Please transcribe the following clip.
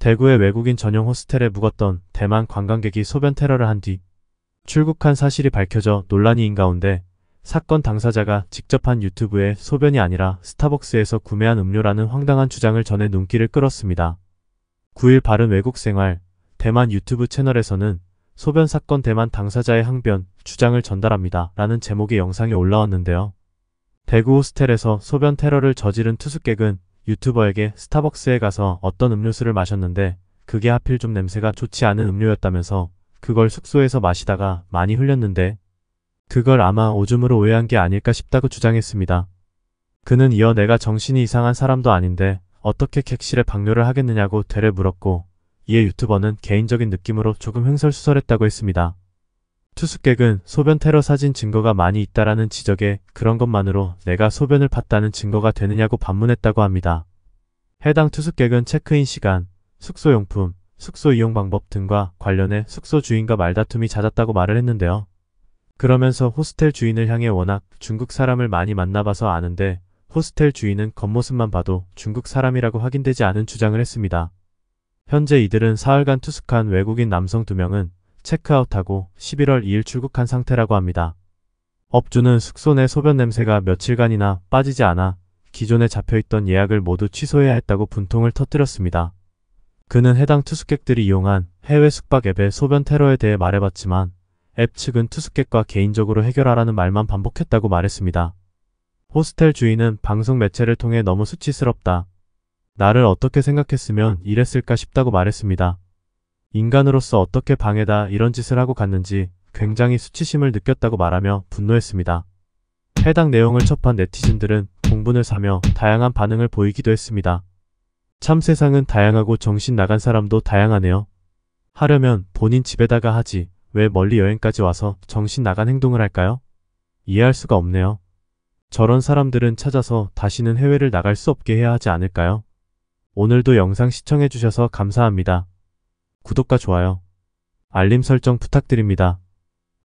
대구의 외국인 전용 호스텔에 묵었던 대만 관광객이 소변 테러를 한 뒤 출국한 사실이 밝혀져 논란이 인 가운데 사건 당사자가 직접 한 유튜브에 소변이 아니라 스타벅스에서 구매한 음료라는 황당한 주장을 전해 눈길을 끌었습니다. 9일 바른 외국 생활 대만 유튜브 채널에서는 소변 사건 대만 당사자의 항변 주장을 전달합니다 라는 제목의 영상이 올라왔는데요. 대구 호스텔에서 소변 테러를 저지른 투숙객은 유튜버에게 스타벅스에 가서 어떤 음료수를 마셨는데 그게 하필 좀 냄새가 좋지 않은 음료였다면서 그걸 숙소에서 마시다가 많이 흘렸는데 그걸 아마 오줌으로 오해한 게 아닐까 싶다고 주장했습니다. 그는 이어 내가 정신이 이상한 사람도 아닌데 어떻게 객실에 방뇨를 하겠느냐고 되레 물었고 이에 유튜버는 개인적인 느낌으로 조금 횡설수설했다고 했습니다. 투숙객은 소변 테러 사진 증거가 많이 있다라는 지적에 그런 것만으로 내가 소변을 봤다는 증거가 되느냐고 반문했다고 합니다. 해당 투숙객은 체크인 시간, 숙소용품, 숙소 이용 방법 등과 관련해 숙소 주인과 말다툼이 잦았다고 말을 했는데요. 그러면서 호스텔 주인을 향해 워낙 중국 사람을 많이 만나봐서 아는데 호스텔 주인은 겉모습만 봐도 중국 사람이라고 확인되지 않은 주장을 했습니다. 현재 이들은 사흘간 투숙한 외국인 남성 2명은 체크아웃하고 11월 2일 출국한 상태라고 합니다. 업주는 숙소 내 소변 냄새가 며칠간이나 빠지지 않아 기존에 잡혀있던 예약을 모두 취소해야 했다고 분통을 터뜨렸습니다. 그는 해당 투숙객들이 이용한 해외 숙박 앱의 소변 테러에 대해 말해봤지만 앱 측은 투숙객과 개인적으로 해결하라는 말만 반복했다고 말했습니다. 호스텔 주인은 방송 매체를 통해 너무 수치스럽다. 나를 어떻게 생각했으면 이랬을까 싶다고 말했습니다. 인간으로서 어떻게 방에다 이런 짓을 하고 갔는지 굉장히 수치심을 느꼈다고 말하며 분노했습니다. 해당 내용을 접한 네티즌들은 공분을 사며 다양한 반응을 보이기도 했습니다. 참 세상은 다양하고 정신 나간 사람도 다양하네요. 하려면 본인 집에다가 하지 왜 멀리 여행까지 와서 정신 나간 행동을 할까요? 이해할 수가 없네요. 저런 사람들은 찾아서 다시는 해외를 나갈 수 없게 해야 하지 않을까요? 오늘도 영상 시청해주셔서 감사합니다. 구독과 좋아요, 알림 설정 부탁드립니다.